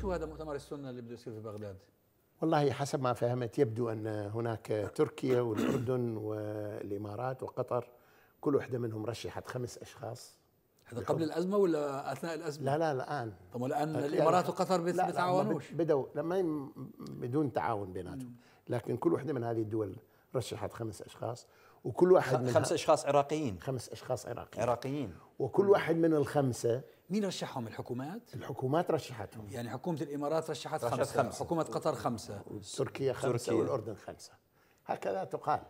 شو هو هذا مؤتمر السنه اللي بده يصير في بغداد؟ والله حسب ما فهمت يبدو ان هناك تركيا والاردن والامارات وقطر كل وحده منهم رشحت خمس اشخاص هذا قبل الازمه ولا اثناء الازمه؟ لا لا الان طب الآن الامارات وقطر بيتعاونوش بدوا لما بدون تعاون بيناتهم لكن كل وحده من هذه الدول رشحت خمس اشخاص وكل واحد من خمس اشخاص عراقيين خمس اشخاص عراقيين عراقيين وكل واحد من الخمسه مين رشحهم الحكومات؟ الحكومات رشحتهم يعني حكومة الإمارات رشحت رشحت خمسة, خمسة حكومة قطر خمسة تركيا خمسة تركيا. والأردن خمسة هكذا تقال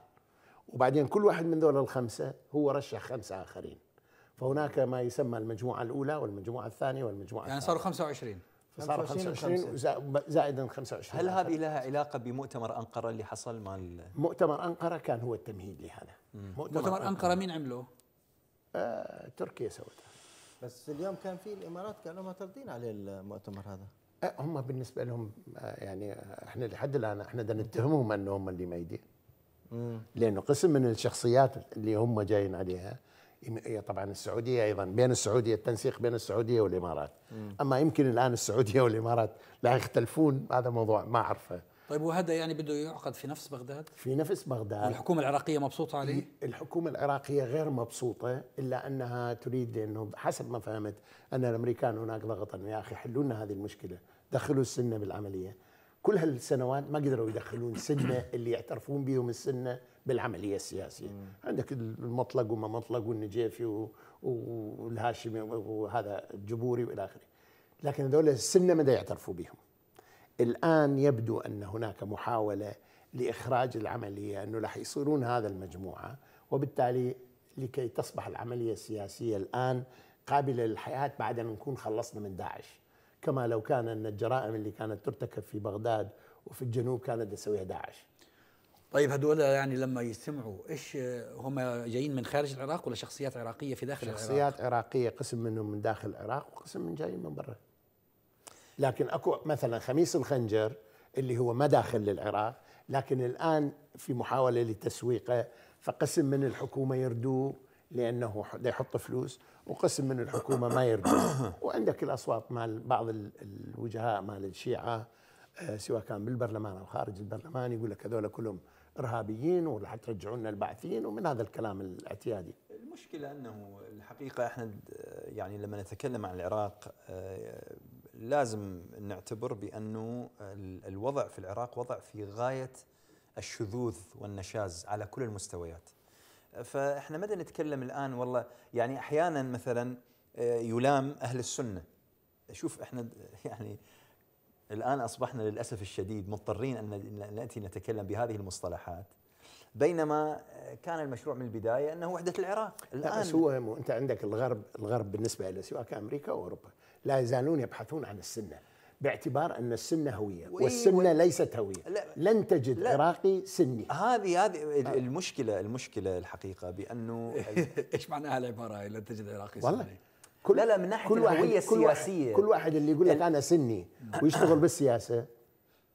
وبعدين كل واحد من دول الخمسة هو رشح خمسة آخرين فهناك ما يسمى المجموعة الأولى والمجموعة الثانية والمجموعة يعني صاروا 25 فصاروا 25 زائدا 25 هل هذه لها علاقة بمؤتمر أنقرة اللي حصل مع مؤتمر أنقرة كان هو التمهيد لهذا مؤتمر, مؤتمر أنقرة مين عمله؟ آه تركيا سوتها بس اليوم كان في الامارات كانوا معترضين عليه المؤتمر هذا أه، هم بالنسبه لهم أه، يعني أه، احنا لحد الان احنا بدنا نتهمهم انه هم اللي ميدين لانه قسم من الشخصيات اللي هم جايين عليها طبعا السعوديه ايضا بين السعوديه التنسيق بين السعوديه والامارات مم. اما يمكن الان السعوديه والامارات لا يختلفون هذا موضوع ما اعرفه طيب وهذا يعني بده يعقد في نفس بغداد؟ في نفس بغداد الحكومة العراقية مبسوطة عليه؟ الحكومة العراقية غير مبسوطة إلا أنها تريد أنه حسب ما فهمت أن الأمريكان هناك ضغط أنه يا أخي حلوا لنا هذه المشكلة دخلوا السنة بالعملية كل هالسنوات ما قدروا يدخلون سنة اللي يعترفون بهم السنة بالعملية السياسية عندك المطلق وما مطلق والنجيفي والهاشمي وهذا الجبوري والى اخره لكن هذول السنه ما يعترفوا بهم الآن يبدو أن هناك محاولة لإخراج العملية أنه لح يصيرون هذا المجموعة وبالتالي لكي تصبح العملية السياسية الآن قابلة للحياة بعد أن نكون خلصنا من داعش كما لو كان أن الجرائم اللي كانت ترتكب في بغداد وفي الجنوب كانت تسويها داعش طيب هدول يعني لما يستمعوا ايش هم جايين من خارج العراق ولا شخصيات عراقيه في داخل شخصيات العراق؟ شخصيات عراقيه قسم منهم من داخل العراق وقسم من جايين من برا لكن اكو مثلا خميس الخنجر اللي هو ما داخل للعراق لكن الان في محاوله لتسويقه فقسم من الحكومه يردوه لانه يحط فلوس وقسم من الحكومه ما يردوه وعندك الاصوات مال بعض الوجهاء مال الشيعه آه، سواء كان بالبرلمان او خارج البرلمان يقول لك هذول كلهم ارهابيين وراح ترجعوا لنا البعثيين ومن هذا الكلام الاعتيادي. المشكله انه الحقيقه احنا يعني لما نتكلم عن العراق آه، لازم نعتبر بانه الوضع في العراق وضع في غايه الشذوذ والنشاز على كل المستويات. فاحنا مدى نتكلم الان والله يعني احيانا مثلا آه، يلام اهل السنه. شوف احنا يعني الان اصبحنا للاسف الشديد مضطرين ان ناتي نتكلم بهذه المصطلحات. بينما آه، كان المشروع من البدايه انه وحده العراق الان بس هو انت عندك الغرب الغرب بالنسبه له سواء امريكا او اوروبا لا يزالون يبحثون عن السنه باعتبار ان السنه هويه والسنه ليست هويه لن تجد لا عراقي سني هذه هذه آه. المشكله المشكله الحقيقه بانه ايش معناها العباره هي لن تجد عراقي والله سني كل لا لا من ناحيه كل الهويه السياسيه كل واحد اللي يقول لك انا سني ويشتغل بالسياسه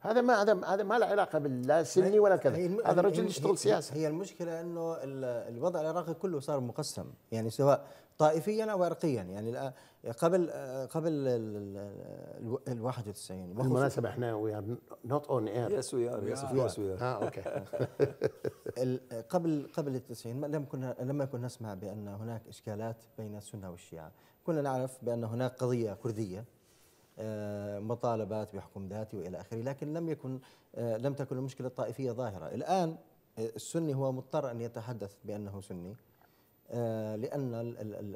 هذا ما هذا هذا ما له علاقه باللا سني ولا كذا هذا رجل يشتغل سياسه هي المشكله انه الوضع العراقي كله صار مقسم يعني سواء طائفيا او عرقيا يعني قبل قبل ال 91 بالمناسبه احنا وي ار نوت اون اير يس وي ار يس وي ار اه اوكي قبل قبل التسعين لم كنا لما كنا نسمع بان هناك اشكالات بين السنه والشيعه كنا نعرف بان هناك قضيه كرديه آه، مطالبات بحكم ذاتي والى اخره، لكن لم يكن آه، لم تكن المشكله الطائفيه ظاهره، الان آه، السني هو مضطر ان يتحدث بانه سني لان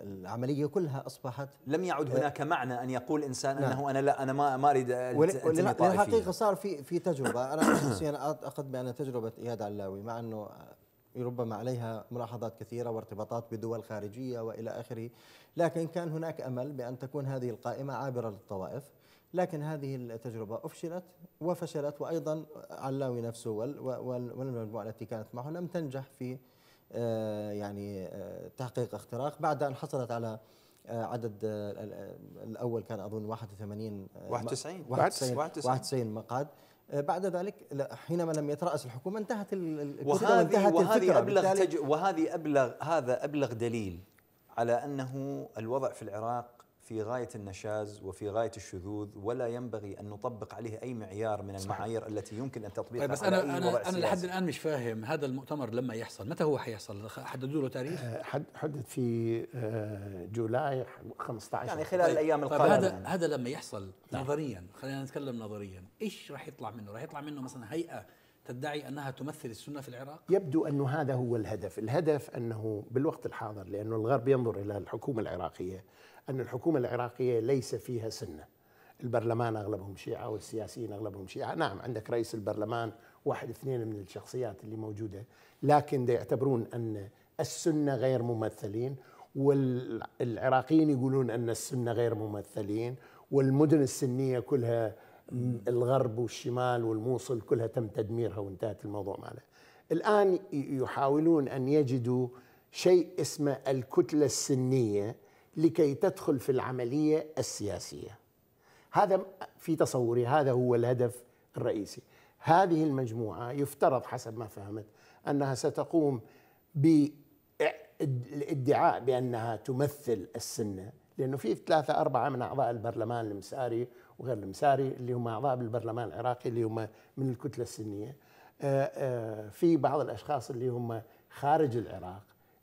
العمليه كلها اصبحت لم يعد هناك معنى ان يقول انسان نعم. انه انا لا انا ما ما اريد الحقيقه صار في في تجربه انا شخصيا اخذ بان تجربه اياد علاوي مع انه ربما عليها ملاحظات كثيرة وارتباطات بدول خارجية وإلى آخره لكن كان هناك أمل بأن تكون هذه القائمة عابرة للطوائف لكن هذه التجربة أفشلت وفشلت وأيضا علاوي نفسه والمجموعة التي كانت معه لم تنجح في آه، يعني آه، تحقيق اختراق بعد أن حصلت على آه، عدد الأول كان أظن 81 91 91 مقعد آه، بعد ذلك لا حينما لم يترأس الحكومة انتهت وهذه وهذا وهذه أبلغ تج وهذه أبلغ هذا أبلغ دليل على أنه الوضع في العراق في غاية النشاز وفي غاية الشذوذ ولا ينبغي أن نطبق عليه أي معيار من المعايير صحيح. التي يمكن أن تطبيقها طيب بس أنا أي أنا, أنا لحد الآن مش فاهم هذا المؤتمر لما يحصل متى هو حيحصل حددوا له تاريخ؟ آه، حدد في آه، جولاي 15 يعني خلال طيب الأيام طيب، القادمة طيب هذا يعني. هذا لما يحصل نعم. نظريا خلينا نتكلم نظريا إيش راح يطلع منه؟ راح يطلع منه مثلا هيئة تدعي انها تمثل السنه في العراق؟ يبدو انه هذا هو الهدف، الهدف انه بالوقت الحاضر لانه الغرب ينظر الى الحكومه العراقيه أن الحكومة العراقية ليس فيها سنة البرلمان أغلبهم شيعة والسياسيين أغلبهم شيعة نعم عندك رئيس البرلمان واحد اثنين من الشخصيات اللي موجودة لكن يعتبرون أن السنة غير ممثلين والعراقيين يقولون أن السنة غير ممثلين والمدن السنية كلها الغرب والشمال والموصل كلها تم تدميرها وانتهت الموضوع ماله الآن يحاولون أن يجدوا شيء اسمه الكتلة السنية لكي تدخل في العمليه السياسيه. هذا في تصوري هذا هو الهدف الرئيسي. هذه المجموعه يفترض حسب ما فهمت انها ستقوم بالادعاء بانها تمثل السنه لانه في ثلاثه اربعه من اعضاء البرلمان المساري وغير المساري اللي هم اعضاء بالبرلمان العراقي اللي هم من الكتله السنيه. آه، آه، في بعض الاشخاص اللي هم خارج العراق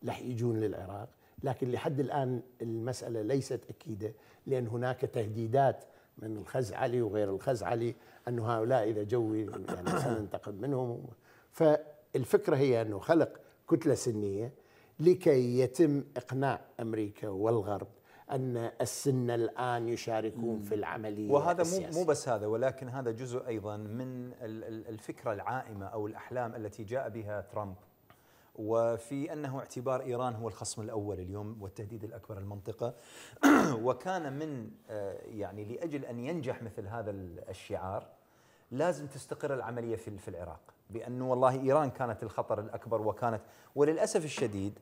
رح يجون للعراق لكن لحد الآن المسألة ليست أكيدة لأن هناك تهديدات من الخزعلي وغير الخزعلي أن هؤلاء إذا جو يعني سننتقم منهم فالفكرة هي أنه خلق كتلة سنية لكي يتم إقناع أمريكا والغرب ان السن الان يشاركون في العمليه وهذا مو مو بس هذا ولكن هذا جزء ايضا من الفكره العائمه او الاحلام التي جاء بها ترامب وفي انه اعتبار ايران هو الخصم الاول اليوم والتهديد الاكبر المنطقه وكان من آه، يعني لاجل ان ينجح مثل هذا الشعار لازم تستقر العمليه في العراق بانه والله ايران كانت الخطر الاكبر وكانت وللاسف الشديد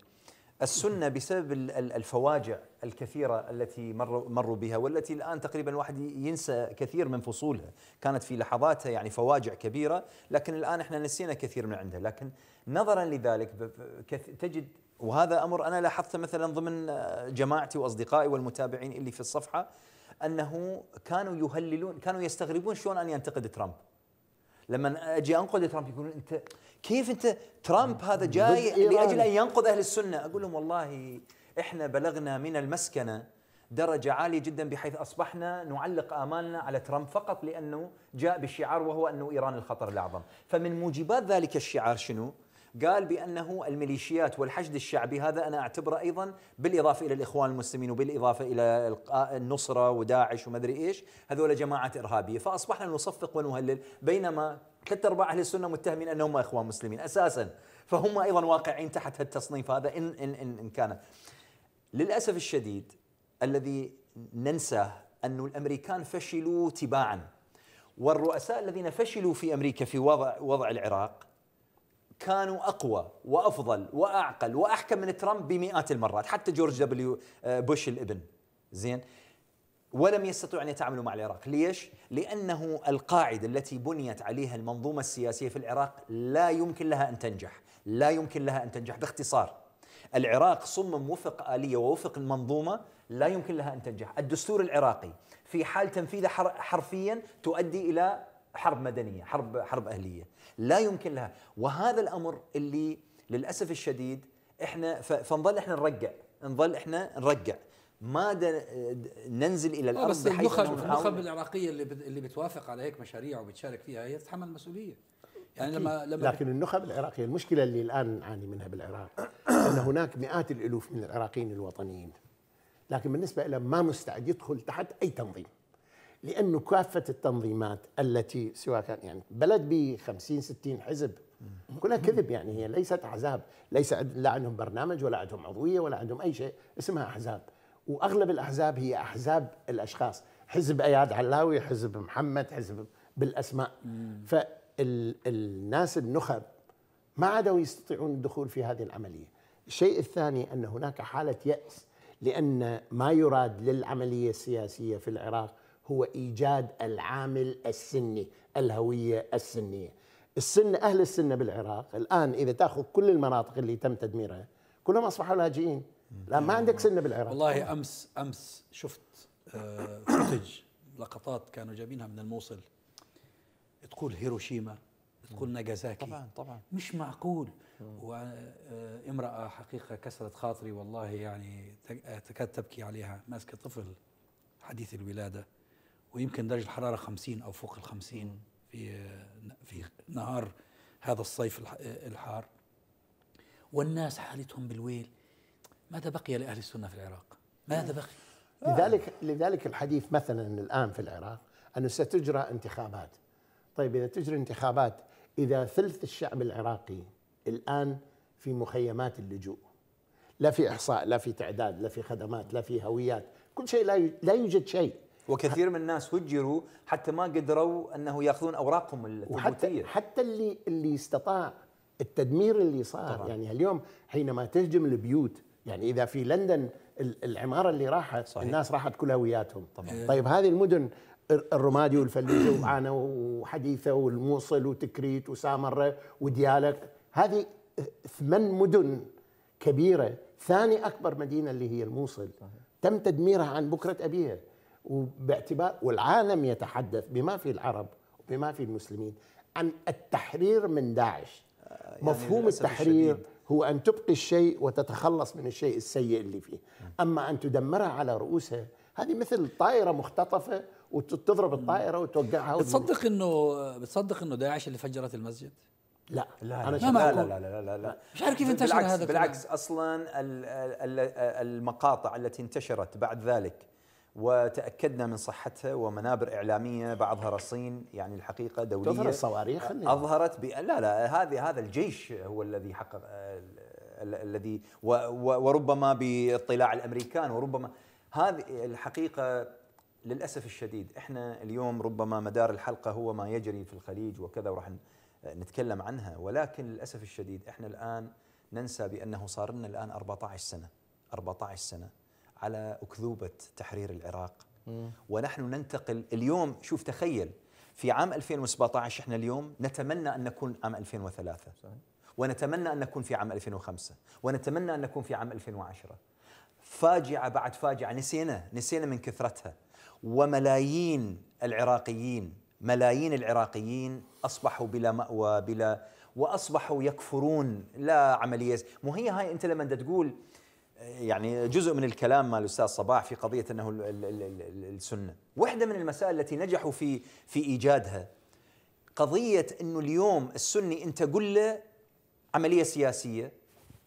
السنه بسبب الفواجع الكثيره التي مروا مروا بها والتي الان تقريبا الواحد ينسى كثير من فصولها، كانت في لحظاتها يعني فواجع كبيره، لكن الان احنا نسينا كثير من عندها، لكن نظرا لذلك تجد وهذا امر انا لاحظته مثلا ضمن آه، جماعتي واصدقائي والمتابعين اللي في الصفحه انه كانوا يهللون كانوا يستغربون شلون ان ينتقد ترامب لما اجي انقد ترامب يقولون انت كيف انت ترامب هذا جاي لاجل ان ينقذ اهل السنه اقول لهم والله احنا بلغنا من المسكنه درجه عاليه جدا بحيث اصبحنا نعلق امالنا على ترامب فقط لانه جاء بالشعار وهو انه ايران الخطر الاعظم فمن موجبات ذلك الشعار شنو قال بأنه الميليشيات والحشد الشعبي هذا أنا أعتبره أيضا بالإضافة إلى الإخوان المسلمين وبالإضافة إلى النصرة وداعش ومدري إيش هذول جماعة إرهابية فأصبحنا نصفق ونهلل بينما ثلاث أرباع أهل السنة متهمين أنهم إخوان مسلمين أساسا فهم أيضا واقعين تحت التصنيف هذا إن, إن, إن, إن كان للأسف الشديد الذي ننساه أن الأمريكان فشلوا تباعاً والرؤساء الذين فشلوا في امريكا في وضع وضع العراق كانوا اقوى وافضل واعقل واحكم من ترامب بمئات المرات حتى جورج دبليو آه، بوش الابن زين ولم يستطيعوا ان يتعاملوا مع العراق، ليش؟ لانه القاعده التي بنيت عليها المنظومه السياسيه في العراق لا يمكن لها ان تنجح، لا يمكن لها ان تنجح باختصار. العراق صمم وفق اليه ووفق المنظومه لا يمكن لها ان تنجح، الدستور العراقي في حال تنفيذه حرفيا تؤدي الى حرب مدنيه، حرب حرب اهليه، لا يمكن لها، وهذا الامر اللي للاسف الشديد احنا فنظل احنا نرجع، نظل احنا نرجع، ما ننزل الى آه، الارض بس النخب النخب العراقيه اللي اللي بتوافق على هيك مشاريع وبتشارك فيها هي تتحمل المسؤوليه. يعني لما لما لكن النخب العراقيه المشكله اللي الان نعاني منها بالعراق ان هناك مئات الالوف من العراقيين الوطنيين لكن بالنسبه لهم ما مستعد يدخل تحت اي تنظيم لانه كافه التنظيمات التي سواء كان يعني بلد ب 50 60 حزب كلها كذب يعني هي ليست احزاب ليس لا عندهم برنامج ولا عندهم عضويه ولا عندهم اي شيء اسمها احزاب واغلب الاحزاب هي احزاب الاشخاص حزب اياد علاوي حزب محمد حزب بالاسماء فالناس النخب ما عادوا يستطيعون الدخول في هذه العمليه الشيء الثاني ان هناك حاله ياس لان ما يراد للعمليه السياسيه في العراق هو إيجاد العامل السني الهوية السنية السن أهل السنة بالعراق الآن إذا تأخذ كل المناطق اللي تم تدميرها كلهم أصبحوا لاجئين لا ما عندك سنة بالعراق والله أمس أمس شفت فوتج آه، لقطات كانوا جايبينها من الموصل تقول هيروشيما تقول ناجازاكي طبعا طبعا مش معقول وامرأة حقيقة كسرت خاطري والله يعني آه، تكاد تبكي عليها ماسكة طفل حديث الولادة ويمكن درجة الحرارة 50 أو فوق ال 50 في في نهار هذا الصيف الحار والناس حالتهم بالويل ماذا بقي لأهل السنة في العراق؟ ماذا بقي؟ لذلك لذلك الحديث مثلا الآن في العراق أنه ستجرى انتخابات طيب إذا تجري انتخابات إذا ثلث الشعب العراقي الآن في مخيمات اللجوء لا في إحصاء لا في تعداد لا في خدمات لا في هويات كل شيء لا لا يوجد شيء وكثير من الناس هجروا حتى ما قدروا انه ياخذون اوراقهم الثبوتيه حتى, حتى اللي اللي استطاع التدمير اللي صار طبعا. يعني اليوم حينما تهجم البيوت يعني اذا في لندن العماره اللي راحت صحيح. الناس راحت كلها وياتهم طبعا. إيه. طيب هذه المدن الرمادي والفلوجه وعانا وحديثه والموصل وتكريت وسامره وديالك هذه ثمان مدن كبيره ثاني اكبر مدينه اللي هي الموصل صحيح. تم تدميرها عن بكره ابيها وباعتبار والعالم يتحدث بما في العرب وبما في المسلمين عن التحرير من داعش آه، يعني مفهوم التحرير الشديد. هو أن تبقي الشيء وتتخلص من الشيء السيء اللي فيه أما أن تدمرها على رؤوسها هذه مثل طائرة مختطفة وتضرب الطائرة وتوقعها بتصدق انه بتصدق انه داعش اللي فجرت المسجد؟ لا لا أنا لا, لا, لا, لا, لا, لا, لا مش عارف كيف انتشر بالعكس هذا بالعكس اصلا المقاطع التي انتشرت بعد ذلك وتاكدنا من صحتها ومنابر اعلاميه بعضها رصين يعني الحقيقه دوليه تظهر الصواريخ اظهرت لا لا هذه هذا الجيش هو الذي حقق الذي و... و... وربما باطلاع الامريكان وربما هذه الحقيقه للاسف الشديد احنا اليوم ربما مدار الحلقه هو ما يجري في الخليج وكذا وراح نتكلم عنها ولكن للاسف الشديد احنا الان ننسى بانه صار لنا الان 14 سنه 14 سنه على أكذوبة تحرير العراق ونحن ننتقل اليوم شوف تخيل في عام 2017 احنا اليوم نتمنى أن نكون عام 2003 صحيح. ونتمنى أن نكون في عام 2005 ونتمنى أن نكون في عام 2010 فاجعة بعد فاجعة نسينا نسينا من كثرتها وملايين العراقيين ملايين العراقيين أصبحوا بلا مأوى بلا وأصبحوا يكفرون لا عملية مو هي هاي أنت لما تقول يعني جزء من الكلام مال الاستاذ صباح في قضيه انه السنه، واحده من المسائل التي نجحوا في في ايجادها قضيه انه اليوم السني انت قل له عمليه سياسيه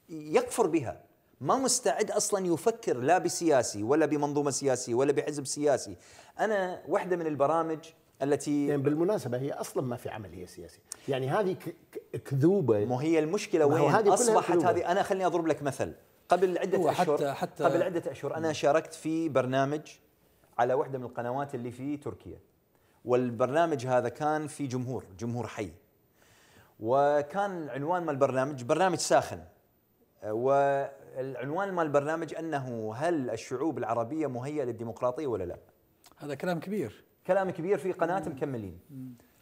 يكفر بها، ما مستعد اصلا يفكر لا بسياسي ولا بمنظومه سياسيه ولا بحزب سياسي، انا واحده من البرامج التي يعني بالمناسبة هي أصلا ما في عملية سياسية يعني هذه كذوبة ما هي المشكلة وين أصبحت هذه أنا خليني أضرب لك مثل قبل عدة أشهر حتى حتى قبل عدة أشهر أنا شاركت في برنامج على واحدة من القنوات اللي في تركيا والبرنامج هذا كان في جمهور جمهور حي وكان عنوان مال البرنامج برنامج ساخن والعنوان مال البرنامج أنه هل الشعوب العربية مهيئة للديمقراطية ولا لا هذا كلام كبير كلام كبير في قناة مكملين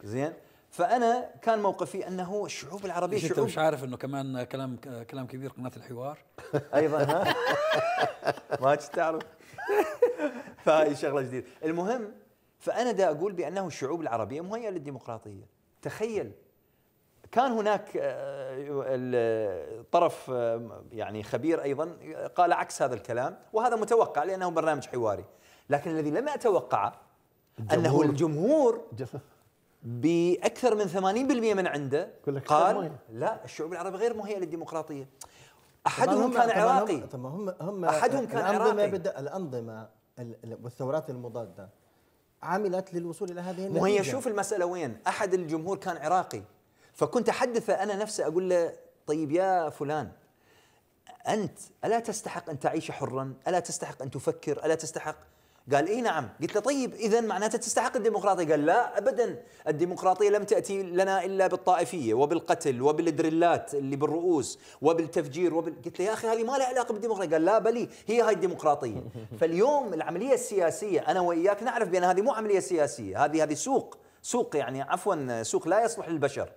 زين فانا كان موقفي انه الشعوب العربيه شعوب انت مش عارف انه كمان كلام كلام كبير قناه الحوار ايضا ها ما تعرف فهي شغله جديده المهم فانا دا اقول بانه الشعوب العربيه مهيئه للديمقراطيه تخيل كان هناك آه، طرف آه، يعني خبير ايضا قال عكس هذا الكلام وهذا متوقع لانه برنامج حواري لكن الذي لم اتوقعه انه الجمهور باكثر من 80% من عنده قال لا الشعوب العربيه غير مهيئه للديمقراطيه احدهم كان عراقي طب هم هم احدهم كان الأنظمة عراقي بدأ الانظمه والثورات المضاده عملت للوصول الى هذه النتيجه وهي شوف المساله وين احد الجمهور كان عراقي فكنت احدثه انا نفسي اقول له طيب يا فلان انت الا تستحق ان تعيش حرا الا تستحق ان تفكر الا تستحق قال اي نعم قلت له طيب اذا معناته تستحق الديمقراطيه قال لا ابدا الديمقراطيه لم تاتي لنا الا بالطائفيه وبالقتل وبالدريلات اللي بالرؤوس وبالتفجير وبال... قلت له يا اخي هذه ما لها علاقه بالديمقراطيه قال لا بلي هي هاي الديمقراطيه فاليوم العمليه السياسيه انا واياك نعرف بان هذه مو عمليه سياسيه هذه هذه سوق سوق يعني عفوا سوق لا يصلح للبشر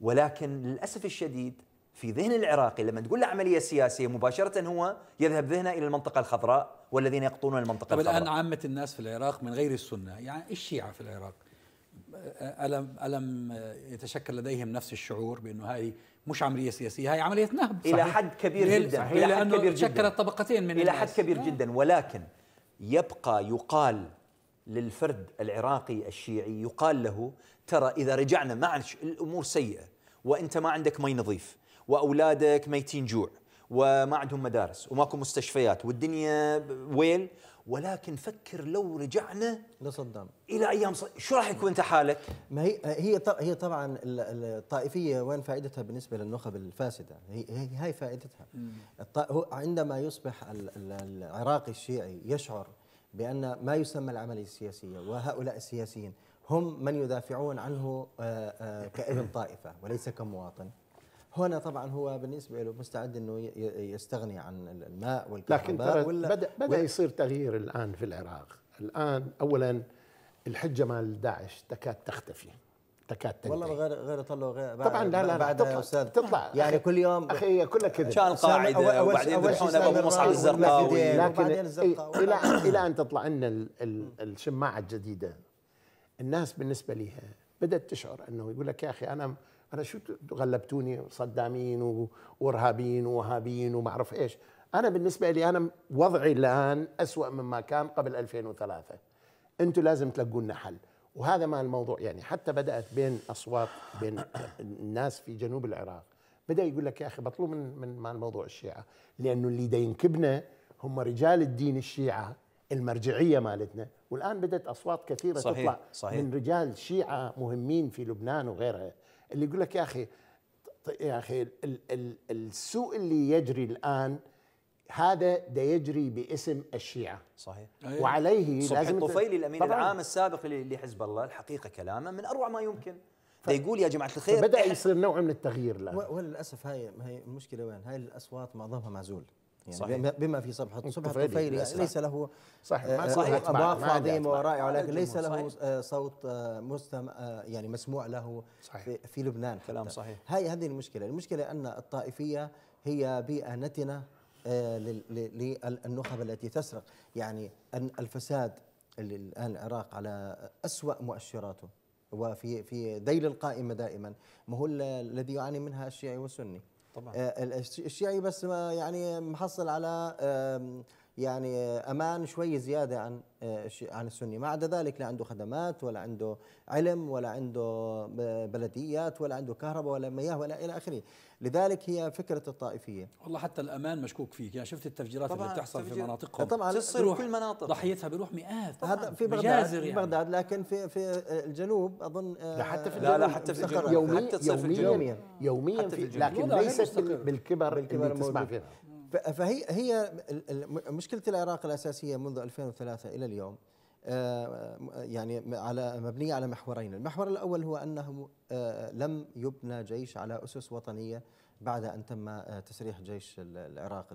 ولكن للاسف الشديد في ذهن العراقي لما تقول له عمليه سياسيه مباشره هو يذهب ذهنه الى المنطقه الخضراء والذين يقطنون المنطقه الخضراء الان عامه الناس في العراق من غير السنه يعني الشيعه في العراق ألم ألم يتشكل لديهم نفس الشعور بأنه هاي مش عملية سياسية هاي عملية نهب صحيح. إلى حد كبير صحيح. جدا صحيح. إلى حد كبير جدا طبقتين من إلى الناس. حد كبير آه. جدا ولكن يبقى يقال للفرد العراقي الشيعي يقال له ترى إذا رجعنا مع الأمور سيئة وأنت ما عندك مي نظيف واولادك ميتين جوع وما عندهم مدارس وماكو مستشفيات والدنيا ويل ولكن فكر لو رجعنا لصدام الى ايام صد... شو راح يكون انت حالك؟ ما هي هي هي طبعا الطائفيه وين فائدتها بالنسبه للنخب الفاسده؟ هي هي فائدتها عندما يصبح العراقي الشيعي يشعر بان ما يسمى العمليه السياسيه وهؤلاء السياسيين هم من يدافعون عنه آه، آه، كابن طائفه وليس كمواطن هنا طبعا هو بالنسبه له مستعد انه يستغني عن الماء والكهرباء لكن ولا بدا بدا يصير تغيير الان في العراق الان اولا الحجه مال داعش تكاد تختفي تكاد تنتهي والله غير غير طلعوا غير طبعا لا لا بعد تطلع استاذ تطلع يعني كل يوم اخي هي كلها كذا شان قاعده وبعدين يذبحون ابو مصعب الزرقاوي لكن الى الى ان تطلع لنا الشماعه الجديده الناس بالنسبه لها بدات تشعر انه يقول لك يا اخي انا انا شو غلبتوني صدامين وارهابيين ووهابيين وما اعرف ايش انا بالنسبه لي انا وضعي الان اسوا مما كان قبل 2003 انتم لازم تلقوا لنا حل وهذا ما الموضوع يعني حتى بدات بين اصوات بين الناس في جنوب العراق بدا يقول لك يا اخي بطلوا من من مال موضوع الشيعه لانه اللي دا ينكبنا هم رجال الدين الشيعه المرجعيه مالتنا والان بدات اصوات كثيره صحيح تطلع صحيح من رجال شيعه مهمين في لبنان وغيرها اللي يقول لك يا اخي يا اخي السوء اللي يجري الان هذا ده يجري باسم الشيعه صحيح أيوة. وعليه صبح لازم الطفيلي الامين طبعاً. العام السابق لحزب الله الحقيقه كلامه من اروع ما يمكن ف... يقول يا جماعه الخير بدا يصير نوع من التغيير الان وللاسف هاي هاي المشكله وين؟ هاي الاصوات معظمها معزول يعني صحيح. بما في صبح صبح الطفيلي يعني ليس له صحيح ما صحيح اضافه عظيمه ورائعه ولكن ليس له صحيح. آه، صوت آه، مستمع آه، يعني مسموع له صحيح. في لبنان كلام حتى. صحيح هاي هذه المشكله المشكله ان الطائفيه هي بيئه نتنه للنخب التي تسرق يعني أن الفساد اللي الان العراق على اسوا مؤشراته وفي في ذيل القائمه دائما ما هو الذي يعاني منها الشيعي والسني طبعا آه، الشيعي بس ما يعني محصل على يعني امان شوي زياده عن آه، عن السني ما عدا ذلك لا عنده خدمات ولا عنده علم ولا عنده آه، بلديات ولا عنده كهرباء ولا مياه ولا الى اخره لذلك هي فكره الطائفيه والله حتى الامان مشكوك فيه يعني شفت التفجيرات اللي بتحصل في مناطقهم طبعا تصير كل المناطق ضحيتها بيروح مئات هذا في بغداد في يعني. بغداد لكن في في آه، الجنوب اظن لا حتى في الجنوب لا لا حتى في الجنوب يوميا يوميا يوميا في الجنوب. لكن ليست بالكبر, بالكبر اللي تسمع فيها فهي هي مشكله العراق الاساسيه منذ 2003 الى اليوم آه، يعني على مبنيه على محورين، المحور الاول هو انه آه، لم يبنى جيش على اسس وطنيه بعد ان تم آه، تسريح جيش العراق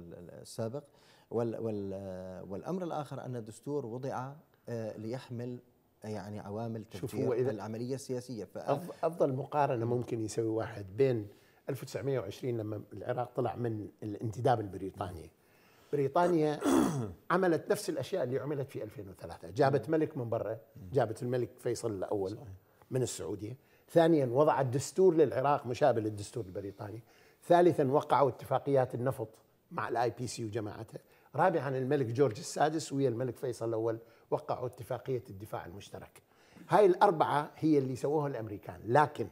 السابق والامر الاخر ان الدستور وضع ليحمل يعني عوامل تفجير العمليه السياسيه افضل مقارنه ممكن يسوي واحد بين 1920 لما العراق طلع من الانتداب البريطاني بريطانيا عملت نفس الاشياء اللي عملت في 2003 جابت ملك من برا جابت الملك فيصل الاول من السعوديه ثانيا وضعت دستور للعراق مشابه للدستور البريطاني ثالثا وقعوا اتفاقيات النفط مع الاي بي سي وجماعته رابعا الملك جورج السادس ويا الملك فيصل الاول وقعوا اتفاقيه الدفاع المشترك هاي الاربعه هي اللي سووها الامريكان لكن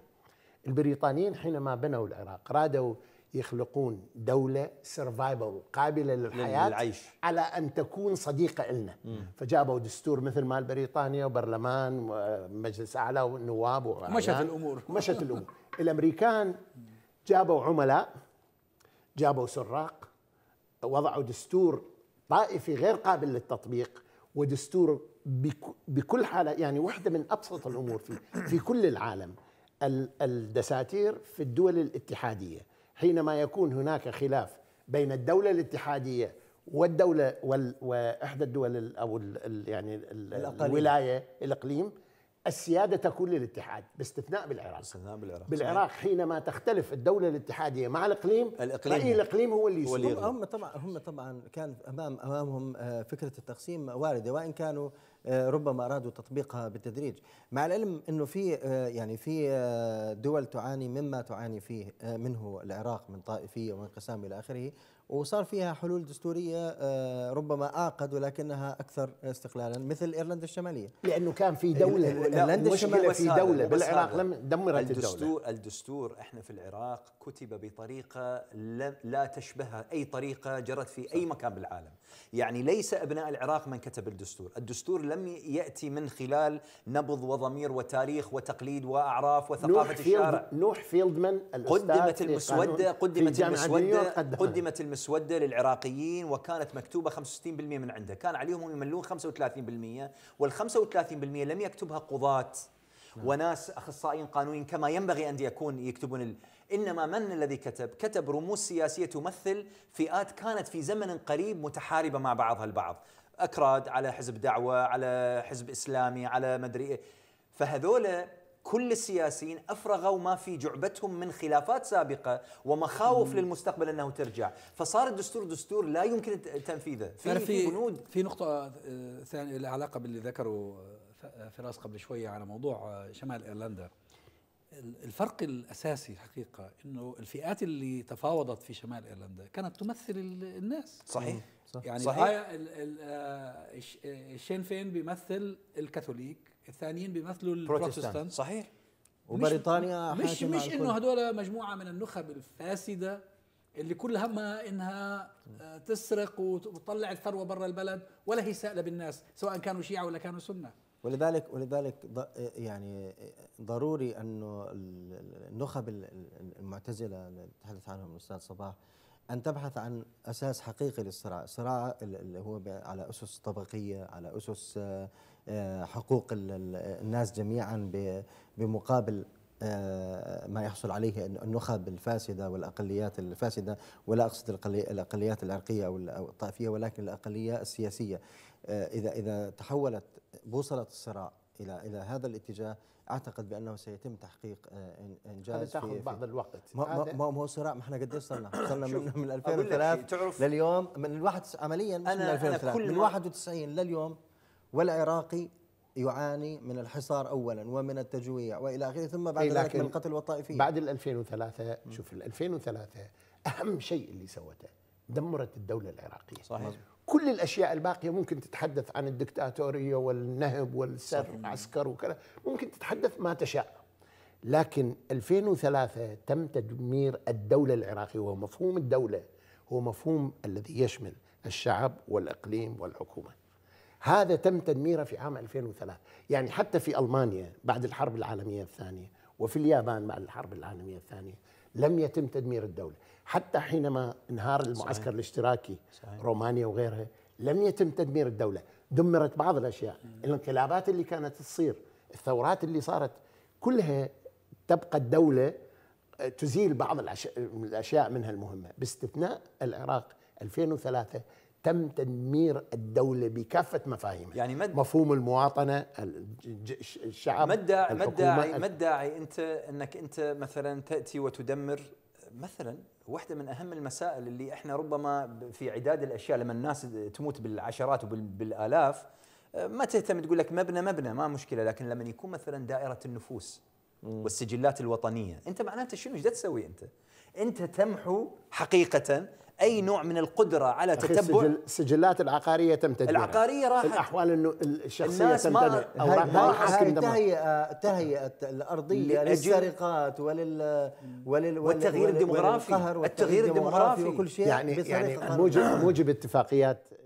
البريطانيين حينما بنوا العراق رادوا يخلقون دولة سرفايفل قابلة للحياة للعيش. على أن تكون صديقة لنا فجابوا دستور مثل مال بريطانيا وبرلمان ومجلس أعلى ونواب ومشت الأمور مشت الأمور الأمريكان جابوا عملاء جابوا سراق وضعوا دستور طائفي غير قابل للتطبيق ودستور بكل حالة يعني واحدة من أبسط الأمور في, في كل العالم الدساتير في الدول الاتحاديه حينما يكون هناك خلاف بين الدوله الاتحاديه والدوله وال واحدى الدول او يعني الولايه الاقليم السياده تكون للاتحاد باستثناء بالعراق باستثناء بالعراق بالعراق صحيح. حينما تختلف الدوله الاتحاديه مع الاقليم الاقليم راي الاقليم هو اللي يسوق هم طبعا هم طبعا كان امام امامهم آه، فكره التقسيم وارده وان كانوا آه، ربما ارادوا تطبيقها بالتدريج مع العلم انه في آه، يعني في دول تعاني مما تعاني فيه منه العراق من طائفيه وانقسام الى اخره وصار فيها حلول دستوريه آه، ربما اعقد ولكنها اكثر استقلالا مثل ايرلندا الشماليه لانه كان في دوله ايرلندا الشماليه في دوله بالعراق لم دمرت الدستور الدوله الدستور احنا في العراق كتب بطريقه لا تشبهها اي طريقه جرت في اي مكان بالعالم يعني ليس ابناء العراق من كتب الدستور الدستور لم ياتي من خلال نبض وضمير وتاريخ وتقليد واعراف وثقافه نوح الشارع نوح فيلدمان قدمت المسوده قدمت المسوده قدمت مسوده للعراقيين وكانت مكتوبه 65% من عنده، كان عليهم يملون 35% وال 35% لم يكتبها قضاة نعم. وناس اخصائيين قانونيين كما ينبغي ان يكون يكتبون ال... انما من الذي كتب؟ كتب رموز سياسيه تمثل فئات كانت في زمن قريب متحاربه مع بعضها البعض، اكراد على حزب دعوه، على حزب اسلامي، على مدري إيه. فهذولا كل السياسيين افرغوا ما في جعبتهم من خلافات سابقه ومخاوف مم. للمستقبل انه ترجع، فصار الدستور دستور لا يمكن تنفيذه، في في بنود في نقطه آه، ثانيه لها علاقه باللي ذكره آه، فراس قبل شويه على موضوع آه، شمال ايرلندا. الفرق الاساسي حقيقه انه الفئات اللي تفاوضت في شمال ايرلندا كانت تمثل الناس صحيح يعني صحيح. الشين فين بيمثل الكاثوليك الثانيين بيمثلوا البروتستانت صحيح وبريطانيا مش مش انه هدول مجموعه من النخب الفاسده اللي كل همها انها آه، تسرق وتطلع الثروه برا البلد ولا هي سائله بالناس سواء كانوا شيعه ولا كانوا سنه ولذلك ولذلك يعني ضروري انه النخب المعتزله اللي تحدث عنهم الاستاذ صباح ان تبحث عن اساس حقيقي للصراع، الصراع اللي هو على اسس طبقيه، على اسس آه، آه، حقوق الناس جميعا بمقابل آه، ما يحصل عليه النخب الفاسدة والأقليات الفاسدة ولا أقصد الأقليات العرقية أو الطائفية ولكن الأقلية السياسية آه، إذا إذا تحولت بوصلة الصراع إلى إلى هذا الاتجاه أعتقد بأنه سيتم تحقيق إنجاز هذا تأخذ بعض الوقت ما هو صراع ما احنا قد وصلنا وصلنا من, من 2003 لليوم من الواحد عمليا من 2003 أنا من 91 لليوم والعراقي يعاني من الحصار اولا ومن التجويع والى اخره ثم بعد إيه، ذلك من القتل والطائفيه بعد ال 2003 شوف ال 2003 اهم شيء اللي سوته دمرت الدوله العراقيه صحيح كل الاشياء الباقيه ممكن تتحدث عن الدكتاتوريه والنهب والسر والعسكر وكذا ممكن تتحدث ما تشاء لكن 2003 تم تدمير الدوله العراقيه ومفهوم الدوله هو مفهوم الذي يشمل الشعب والاقليم والحكومه هذا تم تدميره في عام 2003 يعني حتى في ألمانيا بعد الحرب العالمية الثانية وفي اليابان بعد الحرب العالمية الثانية لم يتم تدمير الدولة حتى حينما انهار المعسكر صحيح. الاشتراكي صحيح. رومانيا وغيرها لم يتم تدمير الدولة دمرت بعض الأشياء الانقلابات اللي كانت تصير الثورات اللي صارت كلها تبقى الدولة آه، تزيل بعض الأشياء منها المهمة باستثناء العراق 2003 تم تدمير الدولة بكافة مفاهيمها يعني مد مفهوم المواطنة الشعب ما الداعي ما الداعي ما الداعي أنت أنك أنت مثلا تأتي وتدمر مثلا واحدة من أهم المسائل اللي احنا ربما في عداد الأشياء لما الناس تموت بالعشرات وبالآلاف ما تهتم تقول لك مبنى مبنى ما مشكلة لكن لما يكون مثلا دائرة النفوس والسجلات الوطنية أنت معناته شنو ايش تسوي أنت؟ أنت تمحو حقيقة اي نوع من القدره على تتبع السجلات العقاريه تم تدميرها العقاريه راحت الاحوال انه الشخصيه تم تدميرها هاي تهيئه تهيئه الارضيه للسرقات ولل ولل والتغيير الديموغرافي التغيير الديموغرافي وكل شيء يعني يعني موجب موجب اتفاقيات